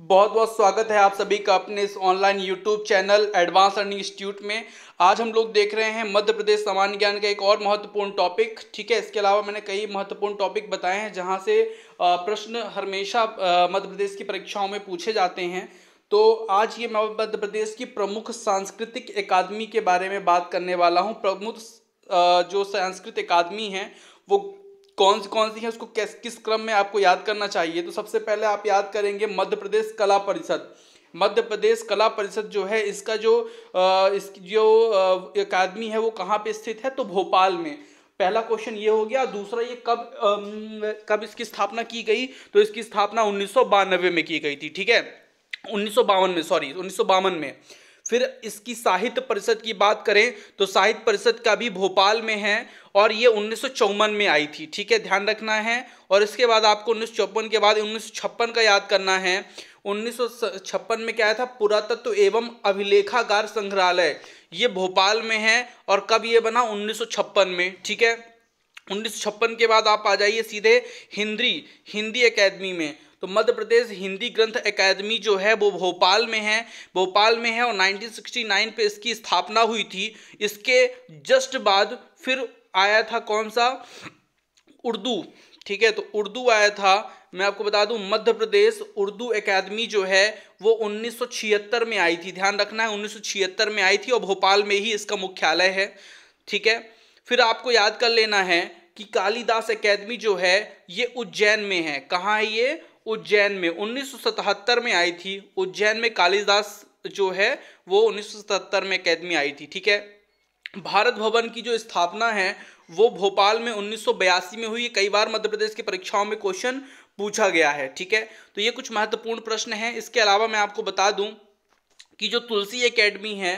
बहुत बहुत स्वागत है आप सभी का अपने इस online YouTube channel advance earning institute में आज हम लोग देख रहे हैं मध्य प्रदेश सामान्य ज्ञान का एक और महत्वपूर्ण टॉपिक ठीक है इसके अलावा मैंने कई महत्वपूर्ण टॉपिक बताए हैं जहां से प्रश्न हमेशा मध्य प्रदेश की परीक्षाओं में पूछे जाते हैं तो आज ये मैं मध्य प्रदेश की प्रमुख सांस्कृतिक अकादमी के बारे में बात करने वाला हूँ प्रमुख जो सांस्कृतिक अकादमी है वो कौन सी कौन सी है उसको किस किस क्रम में आपको याद करना चाहिए तो सबसे पहले आप याद करेंगे मध्य प्रदेश कला परिषद मध्य प्रदेश कला परिषद जो है इसका जो इस जो अकादमी है वो कहाँ पे स्थित है तो भोपाल में पहला क्वेश्चन ये हो गया दूसरा ये कब कब इसकी स्थापना की गई तो इसकी स्थापना उन्नीस में की गई थी ठीक है उन्नीस में सॉरी उन्नीस में फिर इसकी साहित्य परिषद की बात करें तो साहित्य परिषद का भी भोपाल में है और ये उन्नीस में आई थी ठीक है ध्यान रखना है और इसके बाद आपको उन्नीस के बाद उन्नीस का याद करना है उन्नीस में क्या आया था पुरातत्व एवं अभिलेखागार संग्रहालय ये भोपाल में है और कब ये बना उन्नीस में ठीक है उन्नीस के बाद आप आ जाइए सीधे हिंदी हिंदी अकेदमी में तो मध्य प्रदेश हिंदी ग्रंथ अकादमी जो है वो भोपाल में है भोपाल में है और 1969 पे इसकी स्थापना हुई थी इसके जस्ट बाद फिर आया था कौन सा उर्दू ठीक है तो उर्दू आया था मैं आपको बता दूं मध्य प्रदेश उर्दू एकेडमी जो है वो 1976 में आई थी ध्यान रखना है 1976 में आई थी और भोपाल में ही इसका मुख्यालय है ठीक है फिर आपको याद कर लेना है कि कालीदास एकेडमी जो है ये उज्जैन में है कहाँ है ये उज्जैन में 1977 में आई थी उज्जैन में कालिदास जो है वो 1977 में अकेदमी आई थी ठीक है भारत भवन की जो स्थापना है वो भोपाल में उन्नीस में हुई कई बार मध्य प्रदेश की परीक्षाओं में क्वेश्चन पूछा गया है ठीक है तो ये कुछ महत्वपूर्ण प्रश्न है इसके अलावा मैं आपको बता दूं कि जो तुलसी एकेडमी है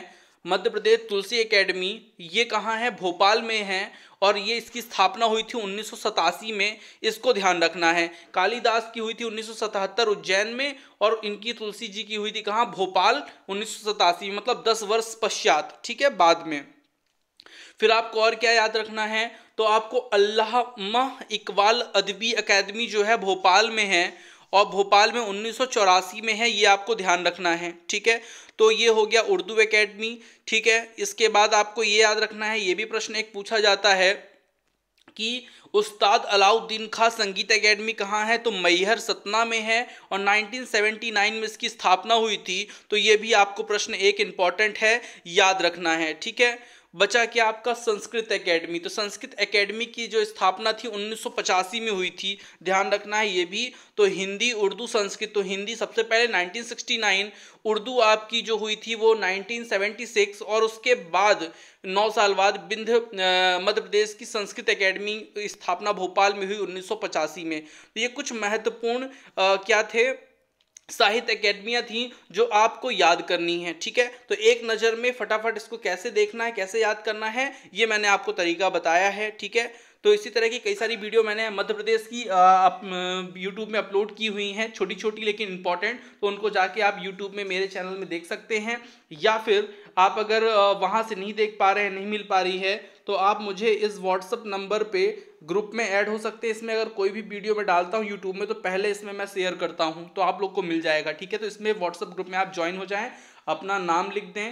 मध्य प्रदेश तुलसी एकेडमी ये कहाँ है भोपाल में है और ये इसकी स्थापना हुई थी उन्नीस में इसको ध्यान रखना है कालिदास की हुई थी उन्नीस उज्जैन में और इनकी तुलसी जी की हुई थी कहाँ भोपाल उन्नीस में मतलब दस वर्ष पश्चात ठीक है बाद में फिर आपको और क्या याद रखना है तो आपको अल्लाह इकबाल अदबी अकेदमी जो है भोपाल में है और भोपाल में उन्नीस में है ये आपको ध्यान रखना है ठीक है तो ये हो गया उर्दू एकेडमी ठीक है इसके बाद आपको ये याद रखना है ये भी प्रश्न एक पूछा जाता है कि उस्ताद अलाउद्दीन खां संगीत एकेडमी कहाँ है तो मैहर सतना में है और 1979 में इसकी स्थापना हुई थी तो ये भी आपको प्रश्न एक इम्पॉर्टेंट है याद रखना है ठीक है बचा क्या आपका संस्कृत एकेडमी तो संस्कृत एकेडमी की जो स्थापना थी 1985 में हुई थी ध्यान रखना है ये भी तो हिंदी उर्दू संस्कृत तो हिंदी सबसे पहले 1969 उर्दू आपकी जो हुई थी वो 1976 और उसके बाद नौ साल बाद बिंध मध्य प्रदेश की संस्कृत एकेडमी स्थापना भोपाल में हुई 1985 में तो ये कुछ महत्वपूर्ण क्या थे साहित्य अकेडमियाँ थी जो आपको याद करनी है ठीक है तो एक नज़र में फटाफट इसको कैसे देखना है कैसे याद करना है ये मैंने आपको तरीका बताया है ठीक है तो इसी तरह की कई सारी वीडियो मैंने मध्य प्रदेश की यूट्यूब में अपलोड की हुई हैं छोटी छोटी लेकिन इंपॉर्टेंट तो उनको जाके आप यूट्यूब में मेरे चैनल में देख सकते हैं या फिर आप अगर वहाँ से नहीं देख पा रहे हैं नहीं मिल पा रही है तो आप मुझे इस व्हाट्सअप नंबर पे ग्रुप में ऐड हो सकते हैं इसमें अगर कोई भी वीडियो मैं डालता हूँ यूट्यूब में तो पहले इसमें मैं शेयर करता हूँ तो आप लोग को मिल जाएगा ठीक है तो इसमें व्हाट्सअप ग्रुप में आप ज्वाइन हो जाएं अपना नाम लिख दें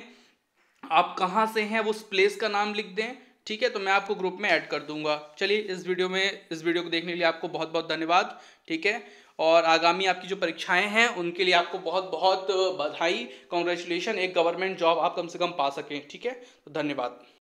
आप कहाँ से हैं उस प्लेस का नाम लिख दें ठीक है तो मैं आपको ग्रुप में ऐड कर दूंगा चलिए इस वीडियो में इस वीडियो को देखने के लिए आपको बहुत बहुत धन्यवाद ठीक है और आगामी आपकी जो परीक्षाएं हैं उनके लिए आपको बहुत बहुत बधाई कॉन्ग्रेचुलेशन एक गवर्नमेंट जॉब आप कम से कम पा सकें ठीक है तो धन्यवाद